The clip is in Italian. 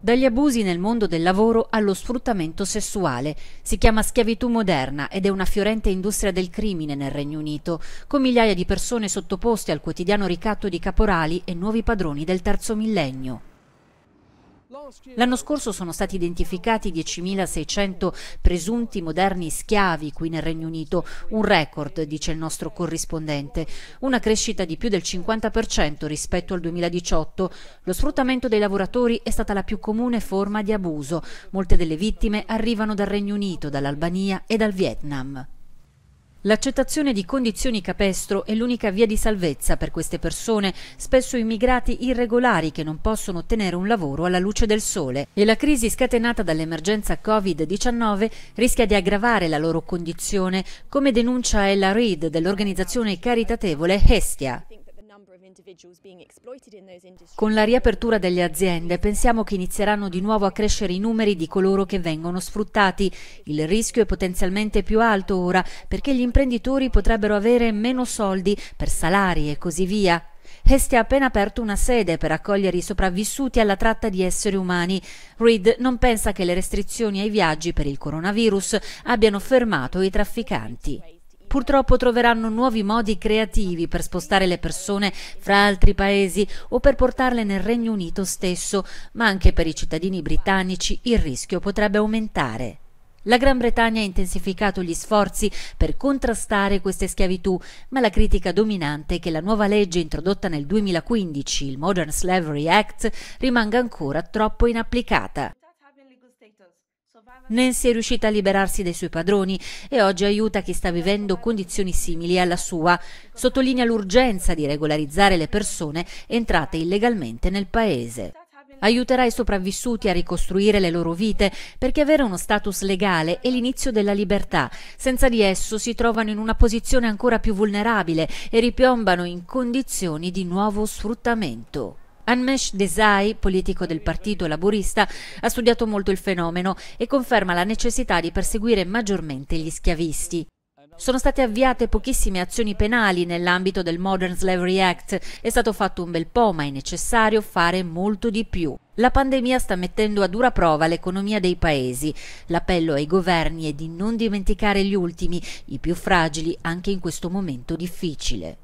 Dagli abusi nel mondo del lavoro allo sfruttamento sessuale. Si chiama schiavitù moderna ed è una fiorente industria del crimine nel Regno Unito, con migliaia di persone sottoposte al quotidiano ricatto di caporali e nuovi padroni del terzo millennio. L'anno scorso sono stati identificati 10.600 presunti moderni schiavi qui nel Regno Unito, un record, dice il nostro corrispondente, una crescita di più del 50% rispetto al 2018. Lo sfruttamento dei lavoratori è stata la più comune forma di abuso. Molte delle vittime arrivano dal Regno Unito, dall'Albania e dal Vietnam. L'accettazione di condizioni capestro è l'unica via di salvezza per queste persone, spesso immigrati irregolari che non possono ottenere un lavoro alla luce del sole. E la crisi scatenata dall'emergenza Covid-19 rischia di aggravare la loro condizione, come denuncia Ella Reid dell'organizzazione caritatevole Hestia. Con la riapertura delle aziende pensiamo che inizieranno di nuovo a crescere i numeri di coloro che vengono sfruttati. Il rischio è potenzialmente più alto ora perché gli imprenditori potrebbero avere meno soldi per salari e così via. Hesti ha appena aperto una sede per accogliere i sopravvissuti alla tratta di esseri umani. Reid non pensa che le restrizioni ai viaggi per il coronavirus abbiano fermato i trafficanti purtroppo troveranno nuovi modi creativi per spostare le persone fra altri paesi o per portarle nel Regno Unito stesso, ma anche per i cittadini britannici il rischio potrebbe aumentare. La Gran Bretagna ha intensificato gli sforzi per contrastare queste schiavitù, ma la critica dominante è che la nuova legge introdotta nel 2015, il Modern Slavery Act, rimanga ancora troppo inapplicata. Nancy è riuscita a liberarsi dai suoi padroni e oggi aiuta chi sta vivendo condizioni simili alla sua. Sottolinea l'urgenza di regolarizzare le persone entrate illegalmente nel paese. Aiuterà i sopravvissuti a ricostruire le loro vite perché avere uno status legale è l'inizio della libertà. Senza di esso si trovano in una posizione ancora più vulnerabile e ripiombano in condizioni di nuovo sfruttamento. Anmesh Desai, politico del Partito Laburista, ha studiato molto il fenomeno e conferma la necessità di perseguire maggiormente gli schiavisti. Sono state avviate pochissime azioni penali nell'ambito del Modern Slavery Act, è stato fatto un bel po', ma è necessario fare molto di più. La pandemia sta mettendo a dura prova l'economia dei paesi. L'appello ai governi è di non dimenticare gli ultimi, i più fragili, anche in questo momento difficile.